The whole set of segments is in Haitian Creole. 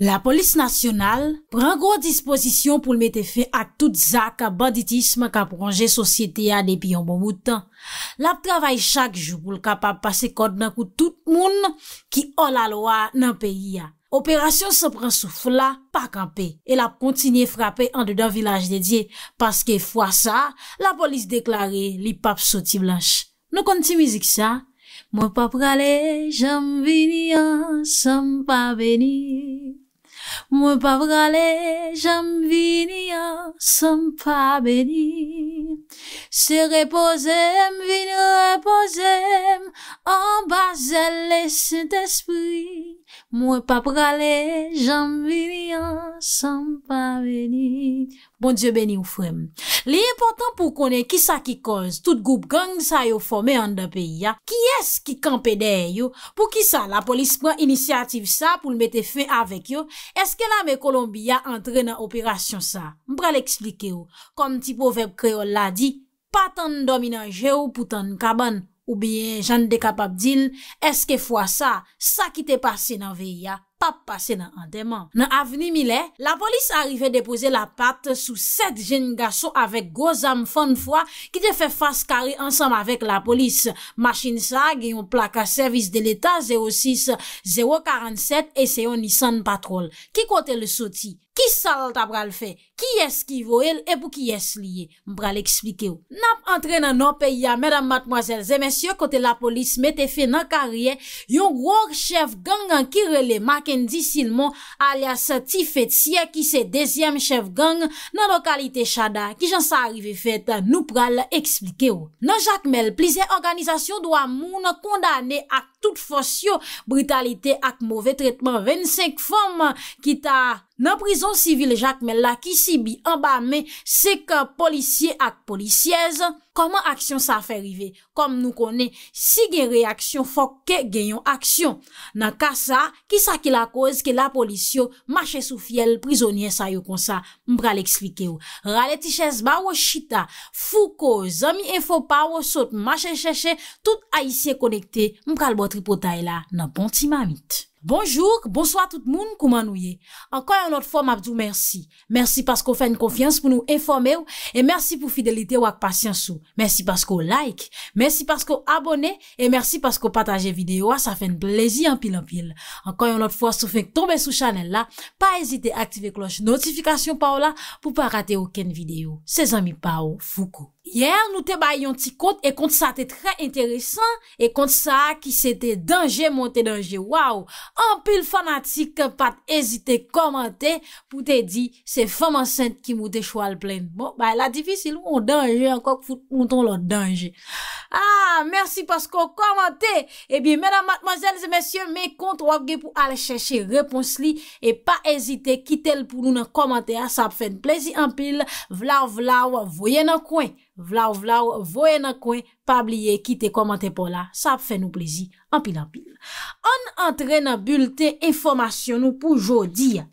La polis nasyonal pran gwo disposisyon pou l mette fe ak tout zaka banditisme ka pranje sosyete ya depi yon bomoutan. Lap travay chak joug pou l kapap pase kod nan kout tout moun ki o la loa nan peyi ya. Operasyon se pran soufla, pa kampe. El ap kontinye frape an de dan vilaj dedye. Paske fwa sa, la polis deklare li pap soti blanche. Nou konti mizik sa. Mwen pap rale, jom vini, an som pa veni. Mwen pa les jam vini an, sam Se reposer, vini reposer, en bazel le Saint-Esprit. Mwen pa prale, jambili an, san pa veni. Bon diyo beni ou frem. Li e portan pou konen ki sa ki koz, tout goup gang sa yo forme an da peyi ya. Ki es ki kampe der yo? Pou ki sa la polis pran inisiativ sa pou l mette fe avèk yo? Eske la me Kolombiya antre nan operasyon sa? Mpre l eksplike yo. Kom ti povep kreol la di, patan dominanje yo pou tan kaban. Ou byen jan de kapap dil, eske fwa sa, sa ki te pase nan veya, pap pase nan andeman. Nan aveni mile, la polis arive depose la pat sou set jen gaso avek goz am fon fwa ki te fe fwa skari ansam avek la polis. Machin sa gen yon plaka servis de l'Etat 06-047 e seyon Nissan Patrol. Ki kote le soti? Ki sal ta pral fe? Ki es ki vo el e pou ki es liye? Mpral eksplike ou. Nap antre nan nou pe ya, mèdam matmoazèl, zè mèsyò kote la polis, mè te fe nan kariye, yon wòg chev gangan ki rele maken disilman alias Tifet Siye ki se dezyem chev gangan nan lokalite Chada, ki jan sa arrive fet, nou pral eksplike ou. Nan Jacques Mel, plize organizasyon do amoun kondane ak tout fosyo, britalite ak mwove tretman 25 fom, kita... Nan prizon sivil jakmel la ki si bi ambame, seke polisye ak polisyez, koman aksyon sa fe rive? Kom nou kone, si gen re aksyon, fok ke gen yon aksyon. Nan kasa, ki sa ki la koz ke la polisyo, machè sou fiel prizonye sa yo konsa, mbra l'eksplike ou. Rale tichèz ba ou chita, fou ko, zami enfo pa ou sot, machè chèche, tout a isye konekte, mbral botri potay e la nan ponti mamit. Bonjouk, bonswa tout moun kouman ouye. Ankoy anot fwa mabdou mersi. Mersi paskou fè n konfians pou nou informe ou. E mersi pou fidelite ou ak pasyans ou. Mersi paskou like. Mersi paskou abone. E mersi paskou pataje videyo. A sa fè n plezi anpil anpil. Ankoy anot fwa sou fèk tombe sou chanel la. Pa ezite aktive kloche notifikasyon pa ou la. Pou pa rate ouken videyo. Se zami pa ou foukou. Yer nou te bay yon ti kont, e kont sa te tre interesen, e kont sa ki se te denje monte denje. Waw, anpil fanatik, pat ezite komante pou te di se faman sent ki moute chwal plen. Bon, bay la difisil ou an denje, ankonk foute mouton lor denje. Ah, mersi pasko komante, e eh bi mena matmazelze mesye, me kont wapge pou ale chache repons li, e pa ezite kitel pou nou nan komante, sa ap fene plezi anpil, vlaw vlaw, voye nan kwen. Vla ou vla ou, voye nan kwen, pa bliye ki te komante pou la. Sa ap fè nou plezi, an pil an pil. An antre nan bulte, informasyon nou pou jodi ya.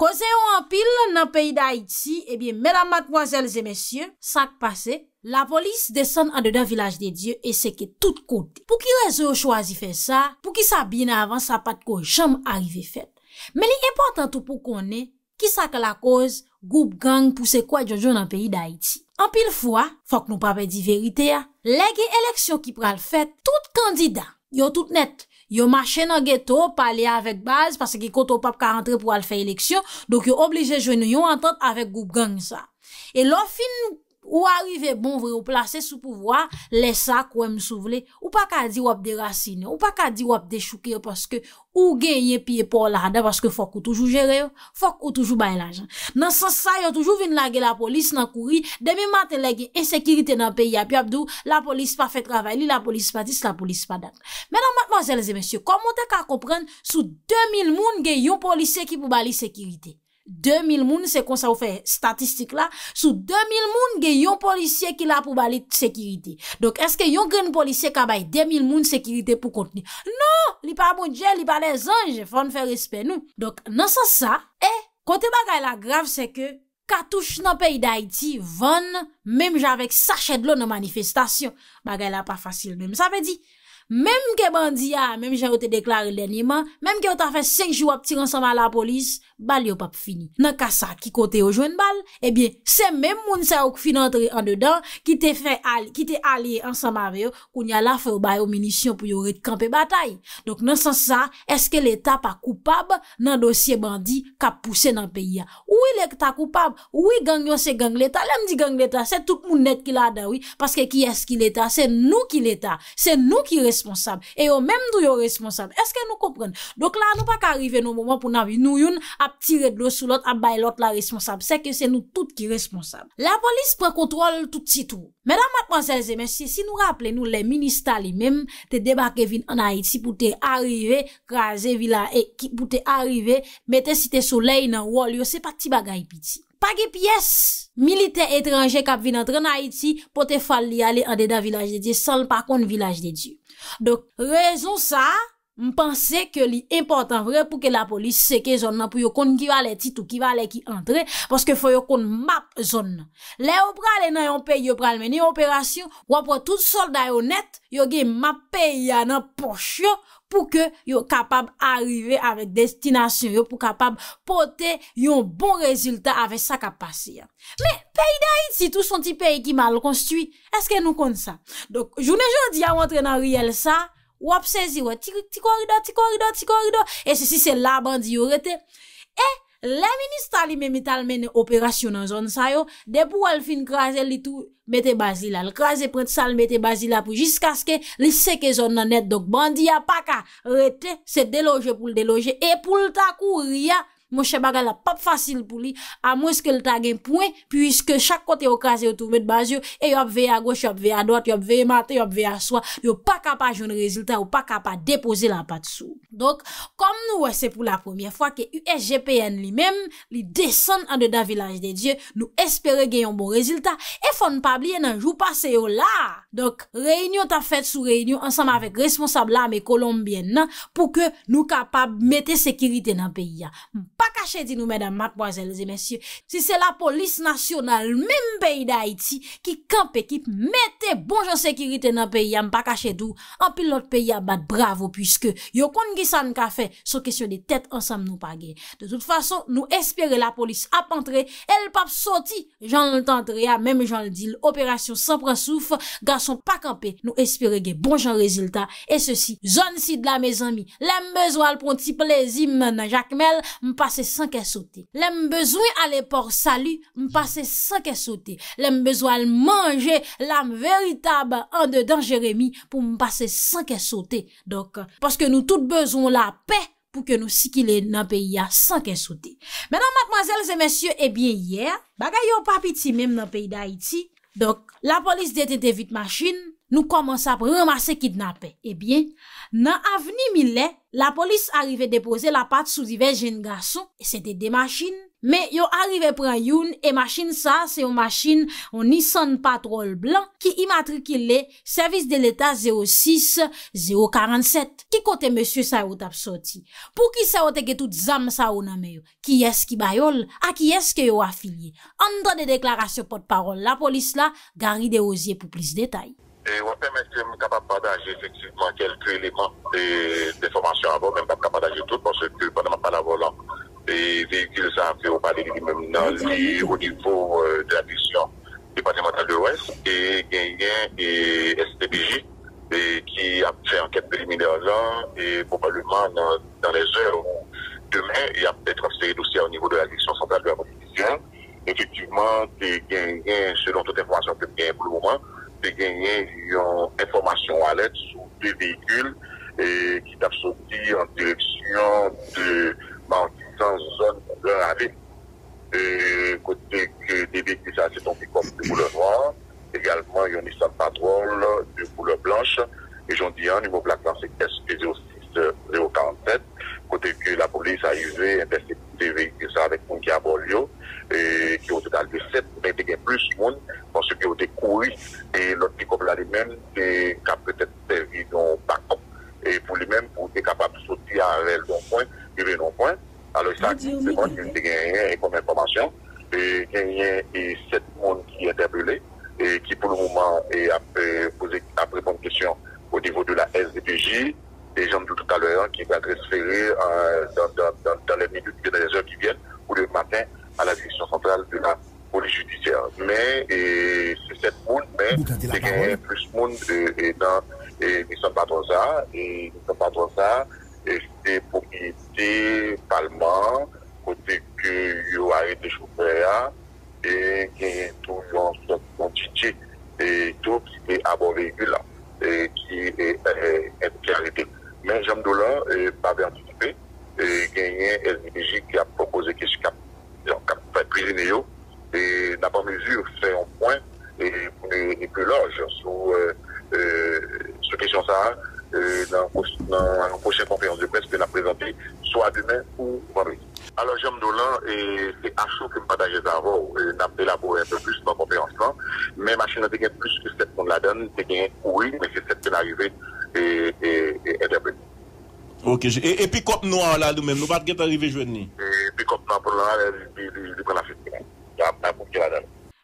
Koze yo an pil nan peyi da iti, ebyen, mèdam matmwazèl zè mèsyè, sak pase, la polis desen an dedan vilaj de Diyo e seke tout kote. Pou ki reze ou chwazi fè sa, pou ki sa bin avan, sa pat ko jom arrive fèt. Mè li importantou pou konè, ki sa ke la koz, goup gang pou se kwa djojoun nan peyi da iti. An pil fwa, fok nou pa pe di verite ya, lege eleksyon ki pral fèt, tout kandida, yo tout net, yo mache nan geto, pale ya avèk baz, pase ki koto pap ka rentre pral fè eleksyon, dok yo oblije jwen nou yon antant avèk goup gang sa. E lon fin nou, Ou arive bon vre ou plase sou pou vwa lesa kwen msou vle ou pa ka di wap de rasine ou pa ka di wap de chouke yo paske ou gen ye piye pou lada paske fok ou toujou jere yo, fok ou toujou baye lajan. Nan sasa yo toujou vin lage la polis nan kouri, demi maten lage e sekirite nan peyi api abdou, la polis pa fe travay li, la polis pa dis, la polis pa dat. Menan matman zelze mensyo, komon te ka kopren sou 2000 moun gen yon polise ki pou bali sekirite. 2000 moun, se kon sa ou fe statistik la, sou 2000 moun gen yon polisye ki la pou bali sekirite. Dok eske yon gen polisye ka bay 2000 moun sekirite pou konti. Non, li pa moun dje, li pa les anje, fon fe respen nou. Dok nan sa sa, e, kote bagay la grav se ke katouche nan pey da iti, von, mem javek sache dlo nan manifestasyon. Bagay la pa fasil, nem sa pe di. Mèm ke bandi a, mèm jè ou te deklare lènyman, mèm ke ou ta fè 5 jou ap tir ansama la polis, bal yo pap fini. Nan kasa ki kote yo jwen bal, ebyen, se mèm moun sa ou ki fin antre an dedan ki te alye ansama veyo koun ya la fè ou bayo munisyon pou yo retkampè batay. Donk nan san sa, eske l'Etat pa koupab nan dosye bandi ka pousse nan peyi a? Ou e lek ta koupab? Ou e gang yo se gang l'Etat? E yo menm di yo responsab, eske nou kompren? Dok la nou pa karive nou mouman pou nan vi nou yon ap tire dlo sou lot ap bay lot la responsab, seke se nou tout ki responsab. La polis prekontrol tout si tou. Medan matman selze mesye, si nou rapple nou le minister li menm te debake vin anay ti pou te arrive, graze vila e ki pou te arrive, mette si te soley nan wol yo, se pa ti bagay piti. pa ge piyes, milite etranje kap vi natre na Haiti, pote fal li ale ande da vilaj de di, sal pa kon vilaj de di. Dok, rezon sa, Mpense ke li impotant vre pou ke la polis seke zon nan pou yo kon ki vale tit ou ki vale ki antre Paske fwe yo kon map zon nan Le yo prale nan yo pey yo pral meni yo operasyon Wapwa tout solda yo net yo gen map pey ya nan poch yo Pou ke yo kapab arrive avik destinasyon yo pou kapab pote yon bon rezultat avik sa kapasyon Me pey da iti tout son ti pey ki mal konstuit Eske nou kon sa? Donk joun e jodi a montre nan riyel sa Wap se zi wè, ti korido, ti korido, ti korido, e se si se la bandi yo rete. E, la ministra li mè mi tal mène operasyon nan zon sa yo, depou al fin kraze li tou mette bazila, l kraze prent sal mette bazila pou jiska ske li seke zon nan net, dok bandi ya paka rete, se deloje pou l deloje, e pou l takou ria. Monshe baga la pap fasil pou li, a mweske lta gen pwen, pwiske chak kote yo kaze yo toumet baz yo, e yo ap ve a goch, yo ap ve a doit, yo ap ve a mat, yo ap ve a swa, yo pa kapa joun rezultat, yo pa kapa depoze la pat sou. Donk, kom nou wese pou la premier fwa ke USGPN li men, li desen an de da vilaj de Diyen, nou espere gen yon bon rezultat, e fon pab li en an jou pase yo la. Donk, reynyon ta fet sou reynyon ansanm avek responsable la me kolombien nan, pou ke nou kapab mette sekirite nan peyi ya. Bakache di nou mèdèm, matboazèl, zè mèsyè. Si se la polis nasyonal, mèm peyi d'Haïti, ki kampe, ki mète bonjan sekirite nan peyi, yam bakache dou, anpil lòt peyi abad bravo, pwiske yon kon gisan kafe, sou kesyon de tèt ansam nou pa gen. De tout fason, nou espere la polis ap antre, el pap soti, jan l'tantre, ya mèm jan l'dil, operasyon san prasouf, gason pakampe, nou espere bon gen bonjan rezultat, e sosi, zon si d'la mezan mi, lèm bezwa l'ponti plezi mèm nan jakmel, Mpase 5 esote. Lem bezouy ale por salu, mpase 5 esote. Lem bezouy al manje, lam veritab an de dan jeremi pou mpase 5 esote. Dok, paske nou tout bezou la pe pou ke nou si ki le nan pe ya 5 esote. Menan matmazelze, mensyo, ebyen yer, bagay yo papi ti mem nan peyi da iti. Dok, la polis detente vit machine, nou koman sa pou remase kid na pe. Ebyen... Eh Nan aveni mille, la polis arrive depose la pat sou zive jen gassou. E sete de machin. Me yo arrive pre youn e machin sa, se yo machin, o Nissan Patrol Blanc ki imatrikile Servis de l'Etat 06-047. Ki kote monsie sa yot ap sorti? Po ki sa yot e getout zam sa ou nameyo? Ki es ki bayol? A ki es ke yo afilye? Andan de deklarasyon pot parol la polis la, gari de oziye pou plis detay. des, avant, même pas capable d'agir tout, parce que pendant ma parole, les véhicules, ça fait au palais même ah, au niveau euh, de la mission départementale de l'Ouest, et Gagnien et STBJ, qui a fait enquête préliminaire là, et probablement dans, les heures demain, il y a peut-être transféré dossier au niveau de la direction centrale de la police Effectivement, des gagnants, selon toute information que j'ai pour le moment, des gagnants, eu ont information à l'aide sur deux véhicules et qui t'a sorti en direction de Martisan, zone la avec et côté que des véhicules, c'est tombé comme de couleur noire, également il y a une de patrouille de couleur blanche, et j'en dis un niveau placement c'est SP06 047, côté que la police a arrivé, des véhicules avec mon Bolio, et qui au total de 7, mais il plus de monde, c'est bon, il y a comme information, il y a sept personnes qui sont interpellées, et qui pour le moment a après aux question au niveau de la SDPJ, et gens tout à l'heure, qui va transférer euh, dans, les minutes, dans les heures qui viennent, ou le matin, à la direction centrale de la police judiciaire. Mais c'est sept personnes, mais il y a plus de monde dans et nous sommes pas trop ça, et nous sommes pas trop ça, et c'est éviter parlement, que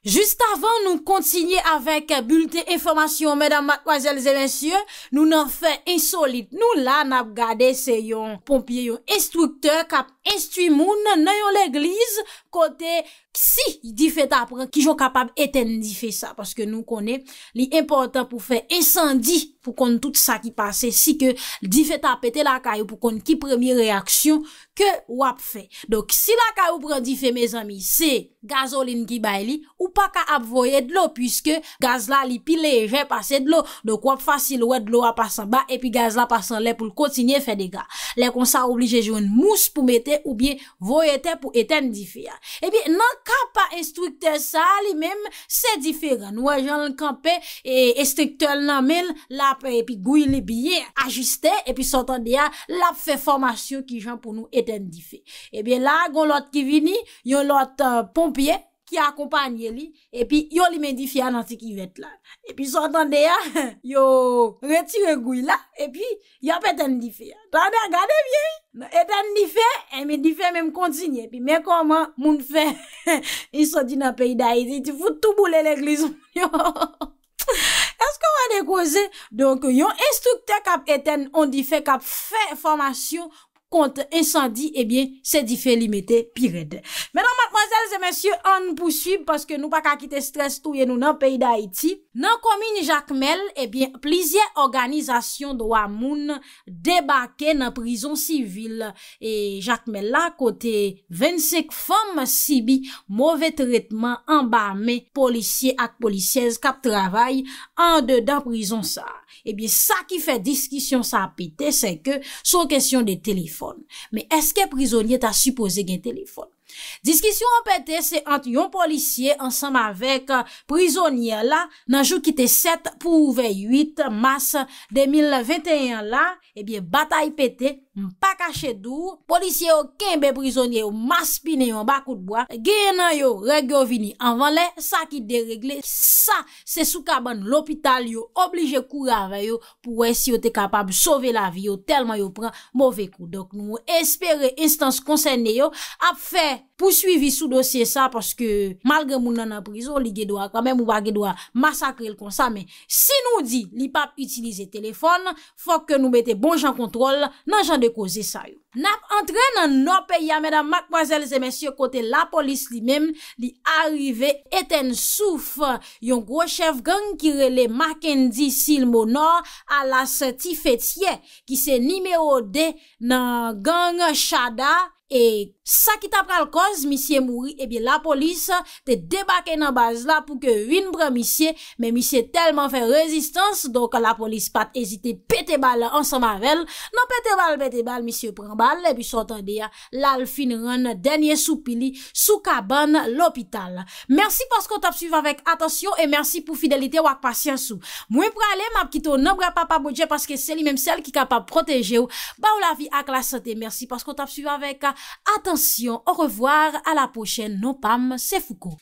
Just avan nou kontinye avek bulte informasyon, nou nan fe insolite, nou la nan ap gade se yon. Pompye yon estwikte kap estwi moun nan yon leglize kote... si di feta apren, ki jo kapab eten di fe sa, paske nou konen li impotant pou fe ensandi pou kon tout sa ki pase, si ke di feta apete la kayo pou kon ki premi reaksyon, ke wap fe dok si la kayo pran di fe me zami, se gazolin ki bay li ou pa ka ap voye d'lo, pwiske gaz la li pile e ven pase d'lo, dok wap fasil wè d'lo a pasan ba, epi gaz la pasan le pou l'kotinye fe dega, le kon sa oubli je joun mous pou mete ou bien voyete pou eten eh di fe ya, epi nan ka pa instrikte sa li mem, se difere. Nou a jan lankanpe, e instrikte nan men, la pe epi gouye li biye, ajuste, epi sotan diya, la pe fè formasyon ki jan pou nou eten dife. Ebyen la, goun lot ki vini, yon lot euh, pompye, ki akopanye li, epi yon li men di fya nan si ki vet la. Epi son dan de ya, yo retire gouy la, epi yon pe ten di fya. Tanda, gade vye, men eten di fya, e men di fya men konzine, epi men koman moun fè, yon so di nan pey da yi, ti foute tou boule l'eklizm. Eske wane goze, donk yon estukte kap eten, on di fye kap fè formasyon, kont incendi, ebyen, eh se di fe li mette pi redde. Menon, mademoiselles et messieurs, an pou suib, paske nou pa kakite stres touye nou nan peyi d'Haïti, nan komini Jacquemelle, ebyen, plizye organizasyon do amoun debake nan prizon sivil. E Jacquemelle la, kote 25 fom sibi, mouve tretman, ambame, polisye ak polisyez kap travay, an de dan prizon sa. Ebyen eh sa ki fe diskisyon sa apete se ke sou kesyon de telefon Me eske prizonyen ta supose gen telefon Diskisyon apete se ant yon polisye ansam avek euh, prizonyen la Nan jou kite 7 pou ouve 8 mas 2021 la Ebyen eh batay apete pa kache dou, polisye yo kenbe prizonye yo, mas pi ne yo bakout bo, genan yo, regyo vini, anvanle, sa ki deregle sa, se soukaban, l'opital yo, oblige kou rave yo pou wè si yo te kapab, sove la vi yo, telman yo pran, mouve kou, dok nou espere instance konsen ne yo ap fè, pousuivi sou dosye sa, porske, malge moun nan anprison li gèdwa, kame mou bagèdwa, massakre l konsa, men, si nou di li pap utilize telefon, fòk ke nou bete bon jan kontrol, nan jan de ko zisayou. Nap entren nan nop e yamedan, mkwazel zemesyo kote la polis li mem, li arive eten souf yon grochef gen kirele Makenji Silmonor ala seti fetye ki se nimeo de nan gen Shada E sa ki ta pral koz, misye mouri, ebi la polis te debake nan baz la pou ke vinbran misye. Men misye telman fe rezistans, donk la polis pat ezite pete bal ansan mavel. Non pete bal, pete bal, misye pran bal, ebi son tande ya lal fin ron denye sou pili sou kaban lopital. Mersi paskot ap suyve avèk, atasyon, e mersi pou fidelite wak pasyansou. Mwen pralè, map kito, nan gra pa pa bodje, paske seli menm sel ki kapap proteje ou. Ba ou la vi ak la sante, mersi paskot ap suyve avèk. Attention, au revoir, à la prochaine, nos pam, c'est Foucault.